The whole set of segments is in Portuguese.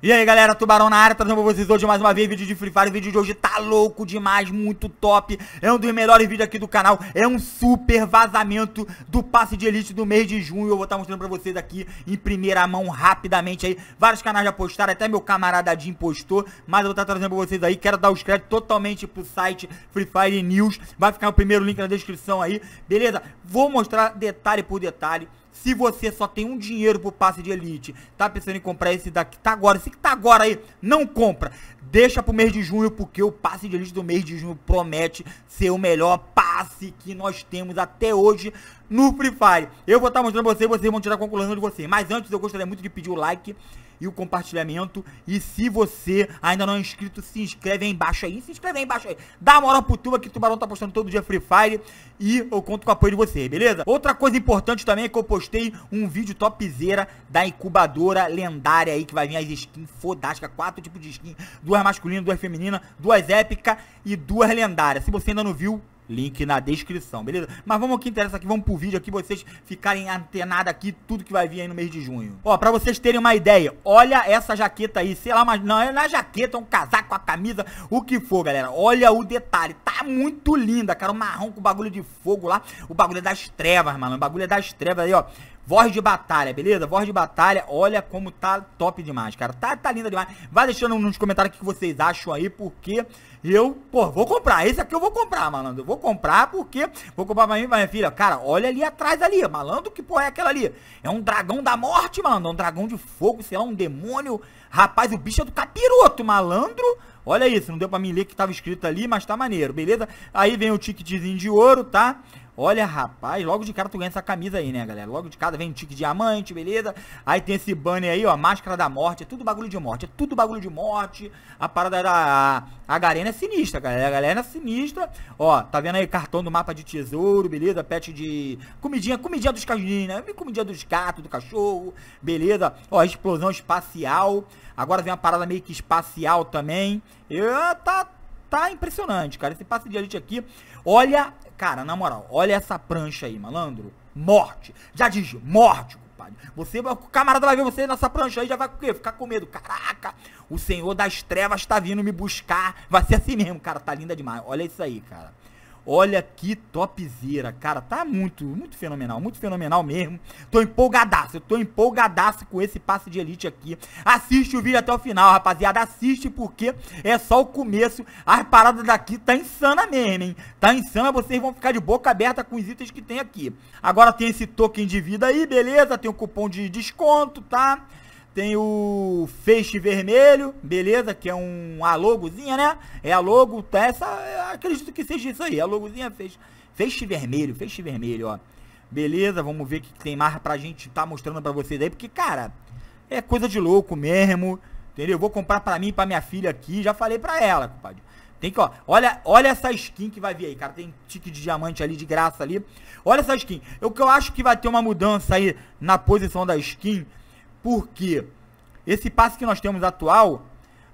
E aí galera, Tubarão na área, trazendo pra vocês hoje mais uma vez vídeo de Free Fire, o vídeo de hoje tá louco demais, muito top, é um dos melhores vídeos aqui do canal, é um super vazamento do passe de elite do mês de junho, eu vou estar tá mostrando pra vocês aqui em primeira mão rapidamente aí, vários canais já postaram, até meu camarada Jim postou, mas eu vou estar tá trazendo pra vocês aí, quero dar os créditos totalmente pro site Free Fire News, vai ficar o primeiro link na descrição aí, beleza? Vou mostrar detalhe por detalhe, se você só tem um dinheiro pro passe de elite, tá pensando em comprar esse daqui, tá agora, esse que tá agora aí, não compra. Deixa pro mês de junho, porque o passe de elite do mês de junho promete ser o melhor passe que nós temos até hoje no Free Fire. Eu vou estar tá mostrando pra vocês, vocês vão tirar a conclusão de vocês. Mas antes, eu gostaria muito de pedir o like e o compartilhamento. E se você ainda não é inscrito, se inscreve aí embaixo aí. Se inscreve aí embaixo aí. Dá uma moral pro Tuba que o Tubarão tá postando todo dia Free Fire. E eu conto com o apoio de vocês, beleza? Outra coisa importante também é que eu postei um vídeo topzera da incubadora lendária aí. Que vai vir as skins fodásticas. Quatro tipos de skin. Duas masculinas, duas femininas, duas épicas e duas lendárias. Se você ainda não viu, Link na descrição, beleza? Mas vamos ao que interessa aqui, vamos pro vídeo aqui, vocês ficarem antenados aqui, tudo que vai vir aí no mês de junho. Ó, pra vocês terem uma ideia, olha essa jaqueta aí, sei lá, mas não, é na é jaqueta, é um casaco, a camisa, o que for, galera. Olha o detalhe, tá muito linda, cara, o marrom com o bagulho de fogo lá, o bagulho é das trevas, mano, o bagulho é das trevas aí, ó. Voz de batalha, beleza? Voz de batalha, olha como tá top demais, cara. Tá, tá linda demais. Vai deixando nos comentários o que vocês acham aí, porque eu, pô, vou comprar. Esse aqui eu vou comprar, malandro. vou comprar porque vou comprar pra mim, pra minha filha. Cara, olha ali atrás ali, malandro, que porra é aquela ali? É um dragão da morte, malandro. É um dragão de fogo, sei lá, um demônio. Rapaz, o bicho é do capiroto, malandro. Olha isso, não deu pra mim ler que tava escrito ali, mas tá maneiro, beleza? Aí vem o ticketzinho de ouro, tá? Olha, rapaz, logo de cara tu ganha essa camisa aí, né, galera? Logo de cara vem um tique diamante, beleza? Aí tem esse banner aí, ó, máscara da morte. É tudo bagulho de morte, é tudo bagulho de morte. A parada da... A Garena é sinistra, galera. A Garena é sinistra. Ó, tá vendo aí cartão do mapa de tesouro, beleza? Pet de... Comidinha, comidinha dos cachorrinhos, né? Comidinha dos gatos, do cachorro, beleza? Ó, explosão espacial. Agora vem uma parada meio que espacial também. E, tá, tá impressionante, cara. Esse passe de elite aqui. Olha Cara, na moral, olha essa prancha aí, malandro. Morte. Já diz, morte, compadre. Você, o camarada vai ver você nessa prancha aí, já vai o quê? Ficar com medo. Caraca, o senhor das trevas tá vindo me buscar. Vai ser assim mesmo, cara. Tá linda demais. Olha isso aí, cara. Olha que topzera, cara, tá muito, muito fenomenal, muito fenomenal mesmo. Tô empolgadaço, eu tô empolgadaço com esse passe de elite aqui. Assiste o vídeo até o final, rapaziada, assiste porque é só o começo. As paradas daqui tá insana mesmo, hein? Tá insana, vocês vão ficar de boca aberta com os itens que tem aqui. Agora tem esse token de vida aí, beleza? Tem o um cupom de desconto, tá? Tem o feixe vermelho, beleza, que é um, a logozinha, né? É a logo, tá essa, acredito que seja isso aí, a logozinha feixe, feixe vermelho, feixe vermelho, ó. Beleza, vamos ver o que tem mais pra gente tá mostrando pra vocês aí, porque, cara, é coisa de louco mesmo, entendeu? Eu vou comprar pra mim e pra minha filha aqui, já falei pra ela, compadre. Tem que, ó, olha, olha essa skin que vai vir aí, cara. Tem tique de diamante ali, de graça ali. Olha essa skin. O que eu acho que vai ter uma mudança aí na posição da skin porque esse passe que nós temos atual,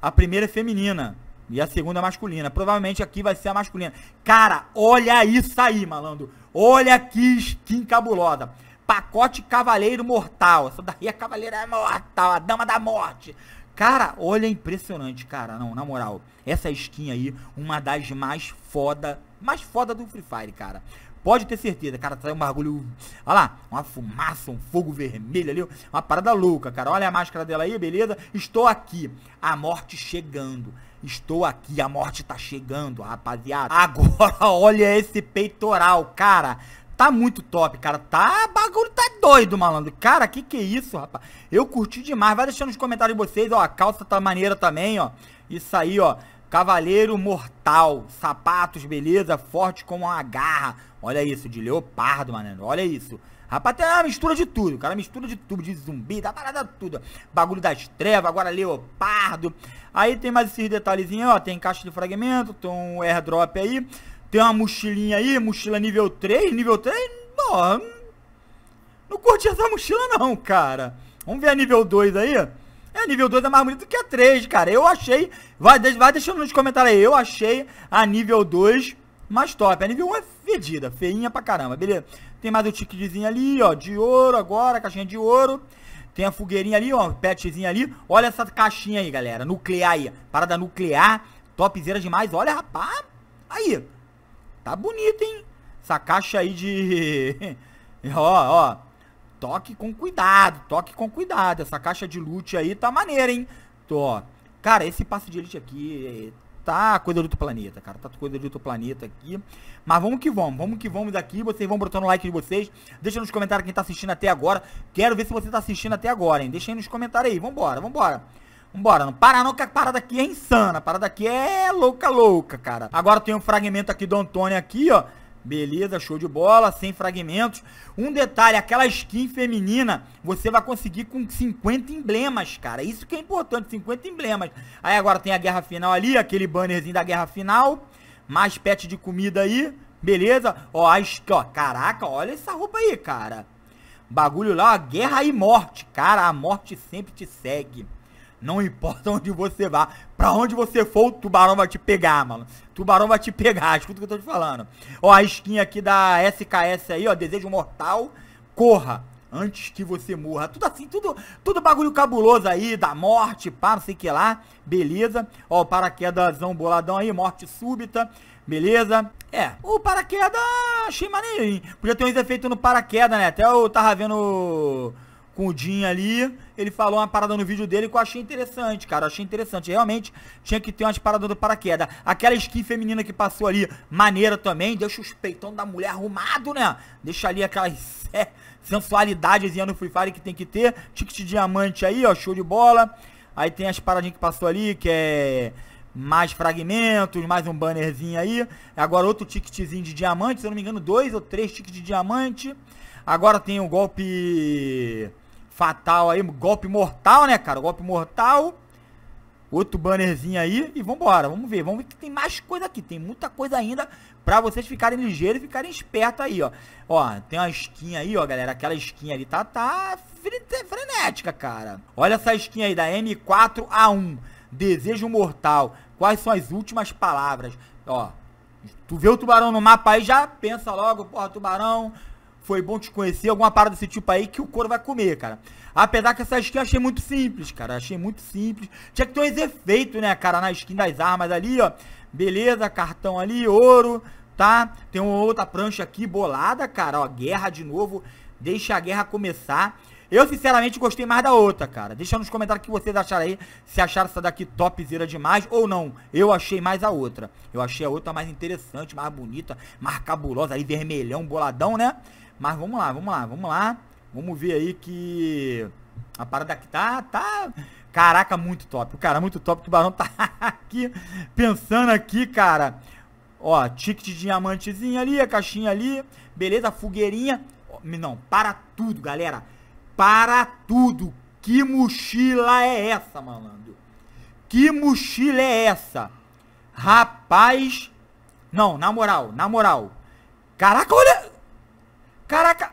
a primeira é feminina e a segunda é masculina. Provavelmente aqui vai ser a masculina. Cara, olha isso aí, malandro. Olha que skin cabulosa. Pacote Cavaleiro Mortal. Essa daí é Cavaleira Mortal, a Dama da Morte. Cara, olha, é impressionante, cara. Não, na moral, essa skin aí, uma das mais foda mais foda do Free Fire, cara. Pode ter certeza, cara, sai um bagulho, olha lá, uma fumaça, um fogo vermelho ali, uma parada louca, cara. Olha a máscara dela aí, beleza? Estou aqui, a morte chegando. Estou aqui, a morte tá chegando, rapaziada. Agora, olha esse peitoral, cara. Tá muito top, cara. Tá, bagulho tá doido, malandro. Cara, que que é isso, rapaz? Eu curti demais. Vai deixando nos comentários de vocês, ó. A calça tá maneira também, ó. Isso aí, ó. Cavaleiro mortal, sapatos, beleza, forte como uma garra. Olha isso, de leopardo, mano. Olha isso. Rapaz, tem uma mistura de tudo, cara. Mistura de tudo, de zumbi, da parada tudo. Bagulho das trevas, agora leopardo. Aí tem mais esses detalhezinhos, ó. Tem caixa de fragmento, tem um airdrop aí. Tem uma mochilinha aí, mochila nível 3. Nível 3, ó. Não curti essa mochila não, cara. Vamos ver a nível 2 aí. É, nível 2 é mais bonito que a 3, cara. Eu achei. Vai, vai deixando nos comentários aí. Eu achei a nível 2 mais top. A nível 1 é fedida, feinha pra caramba, beleza? Tem mais um ticketzinho ali, ó, de ouro agora, caixinha de ouro. Tem a fogueirinha ali, ó, petzinho ali. Olha essa caixinha aí, galera, nuclear aí. Parada nuclear, topzera demais. Olha, rapaz, aí. Tá bonito, hein? Essa caixa aí de... ó, ó, toque com cuidado, toque com cuidado. Essa caixa de loot aí tá maneira, hein? Tô. Cara, esse passe de elite aqui tá coisa do outro planeta, cara. Tá coisa do outro planeta aqui. Mas vamos que vamos, vamos que vamos daqui. Vocês vão botando o like de vocês. Deixa nos comentários quem tá assistindo até agora. Quero ver se você tá assistindo até agora, hein? Deixa aí nos comentários aí. Vambora, vambora. Vambora, não para não que a parada aqui é insana. A parada aqui é louca, louca, cara. Agora tem um fragmento aqui do Antônio aqui, ó. Beleza, show de bola, sem fragmentos. Um detalhe, aquela skin feminina, você vai conseguir com 50 emblemas, cara. Isso que é importante, 50 emblemas. Aí agora tem a guerra final ali, aquele bannerzinho da guerra final. Mais pet de comida aí, beleza? Ó, a, ó, caraca, olha essa roupa aí, cara. Bagulho lá, ó, guerra e morte. Cara, a morte sempre te segue. Não importa onde você vá, pra onde você for, o tubarão vai te pegar, mano. Tubarão vai te pegar, escuta o que eu tô te falando. Ó, a skin aqui da SKS aí, ó, desejo mortal, corra antes que você morra. Tudo assim, tudo, tudo bagulho cabuloso aí, da morte, pá, não sei o que lá. Beleza. Ó, paraquedasão boladão aí, morte súbita. Beleza? É, o paraquedas achei maneirinho. Podia ter uns efeitos no paraquedas, né? Até eu tava vendo com o Jim ali, ele falou uma parada no vídeo dele que eu achei interessante, cara. Eu achei interessante. Realmente tinha que ter umas paradas do paraquedas. Aquela skin feminina que passou ali, maneira também. Deixa os peitão da mulher arrumado, né? Deixa ali aquelas é, sensualidadezinha no Free Fire que tem que ter. Ticket diamante aí, ó, show de bola. Aí tem as paradinhas que passou ali, que é mais fragmentos, mais um bannerzinho aí. Agora outro ticketzinho de diamante, se eu não me engano, dois ou três tickets de diamante. Agora tem o golpe fatal aí, golpe mortal, né, cara? Golpe mortal. Outro bannerzinho aí e vambora, vamos ver, vamos ver que tem mais coisa aqui, tem muita coisa ainda pra vocês ficarem ligeiros e ficarem espertos aí, ó. Ó, tem uma skin aí, ó, galera, aquela skin ali tá, tá frenética, cara. Olha essa skin aí da M4A1, desejo mortal, quais são as últimas palavras, ó. Tu vê o tubarão no mapa aí, já pensa logo, porra, tubarão, foi bom te conhecer, alguma parada desse tipo aí que o couro vai comer, cara. Apesar que essa skin eu achei muito simples, cara. Achei muito simples. Tinha que ter uns efeitos, né, cara, na skin das armas ali, ó. Beleza, cartão ali, ouro, tá? Tem uma outra prancha aqui bolada, cara, ó. Guerra de novo. Deixa a guerra começar. Eu, sinceramente, gostei mais da outra, cara. Deixa nos comentários o que vocês acharam aí. Se acharam essa daqui topzera demais ou não. Eu achei mais a outra. Eu achei a outra mais interessante, mais bonita, mais cabulosa. Ali, vermelhão, boladão, né? Mas vamos lá, vamos lá, vamos lá. Vamos ver aí que a parada aqui tá, tá... Caraca, muito top. O cara muito top. O tubarão tá aqui pensando aqui, cara. Ó, ticket de diamantezinho ali, a caixinha ali. Beleza, fogueirinha. Não, para tudo, galera. Para tudo. Que mochila é essa, malandro? Que mochila é essa? Rapaz. Não, na moral, na moral. Caraca, olha. Caraca!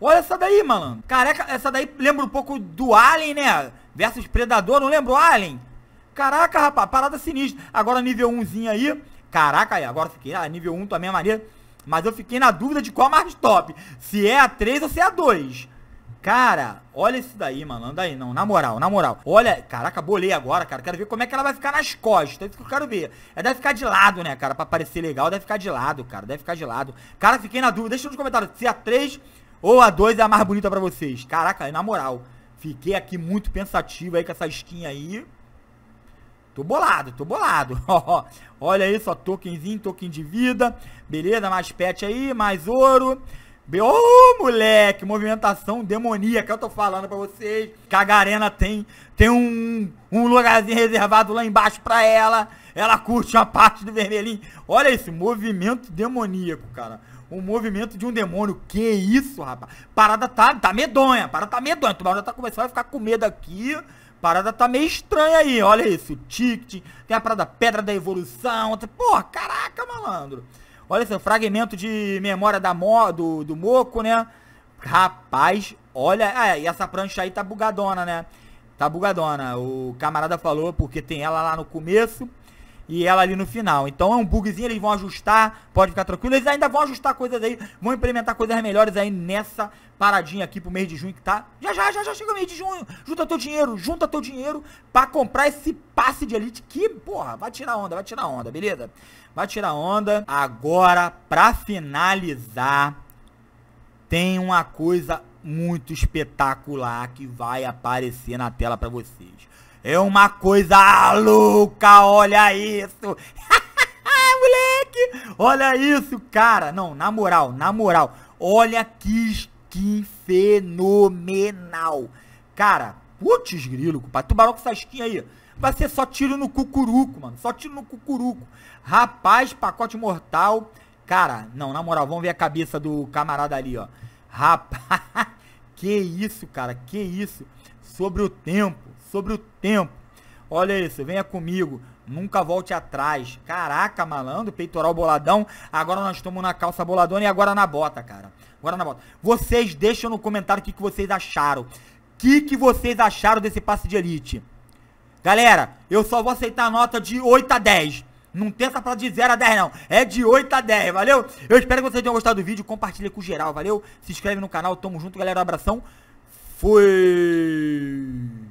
Olha essa daí, malandro. Careca, essa daí lembra um pouco do Alien, né? Versus Predador, não lembro Alien? Caraca, rapaz, parada sinistra. Agora nível 1zinho aí. Caraca, agora fiquei. Ah, nível 1 também é maneiro. Mas eu fiquei na dúvida de qual é mais top. Se é a 3 ou se é a 2. Cara, olha isso daí, mano. Anda aí, não. Na moral, na moral. Olha, caraca, bolei agora, cara. Quero ver como é que ela vai ficar nas costas. É isso que eu quero ver. É deve ficar de lado, né, cara? Pra parecer legal, deve ficar de lado, cara. Deve ficar de lado. Cara, fiquei na dúvida. Deixa nos comentários se a 3 ou a 2 é a mais bonita pra vocês. Caraca, na moral. Fiquei aqui muito pensativo aí com essa skin aí. Tô bolado, tô bolado. Olha aí só, tokenzinho, token de vida. Beleza, mais pet aí, mais ouro. Ô, oh, moleque, movimentação demoníaca, eu tô falando pra vocês. Que a Garena tem, tem um, um lugarzinho reservado lá embaixo pra ela. Ela curte uma parte do vermelhinho. Olha esse movimento demoníaco, cara. Um movimento de um demônio. Que isso, rapaz. Parada tá, tá medonha, parada tá medonha. Tu já tá começando a ficar com medo aqui. Parada tá meio estranha aí, olha isso. Ticket, tem a parada Pedra da Evolução. Porra, caraca, malandro. Olha só, fragmento de memória da mo, do, do Moco, né? Rapaz, olha... Ah, e essa prancha aí tá bugadona, né? Tá bugadona. O camarada falou porque tem ela lá no começo e ela ali no final. Então é um bugzinho, eles vão ajustar, pode ficar tranquilo. Eles ainda vão ajustar coisas aí, vão implementar coisas melhores aí nessa paradinha aqui pro mês de junho que tá. Já, já, já, já chega o mês de junho. Junta teu dinheiro, junta teu dinheiro pra comprar esse passe de elite que, porra, vai tirar onda, vai tirar onda, beleza? Vai tirar onda. Agora, pra finalizar, tem uma coisa muito espetacular que vai aparecer na tela pra vocês. É uma coisa louca, olha isso. Moleque, olha isso, cara. Não, na moral, na moral. Olha que skin fenomenal. Cara, putz grilo, compadre. Tubarão com essa skin aí. Vai ser só tiro no cucuruco, mano. Só tiro no cucuruco. Rapaz, pacote mortal. Cara, não, na moral, vamos ver a cabeça do camarada ali, ó. Rapaz, que isso, cara, que isso. Sobre o tempo sobre o tempo. Olha isso, venha comigo. Nunca volte atrás. Caraca, malandro, peitoral boladão. Agora nós estamos na calça boladona e agora na bota, cara. Agora na bota. Vocês deixam no comentário o que, que vocês acharam. O que, que vocês acharam desse passe de elite? Galera, eu só vou aceitar a nota de 8 a 10. Não tem essa parada de 0 a 10 não, é de 8 a 10, valeu? Eu espero que vocês tenham gostado do vídeo, compartilha com geral, valeu? Se inscreve no canal, tamo junto galera, um abração, fui!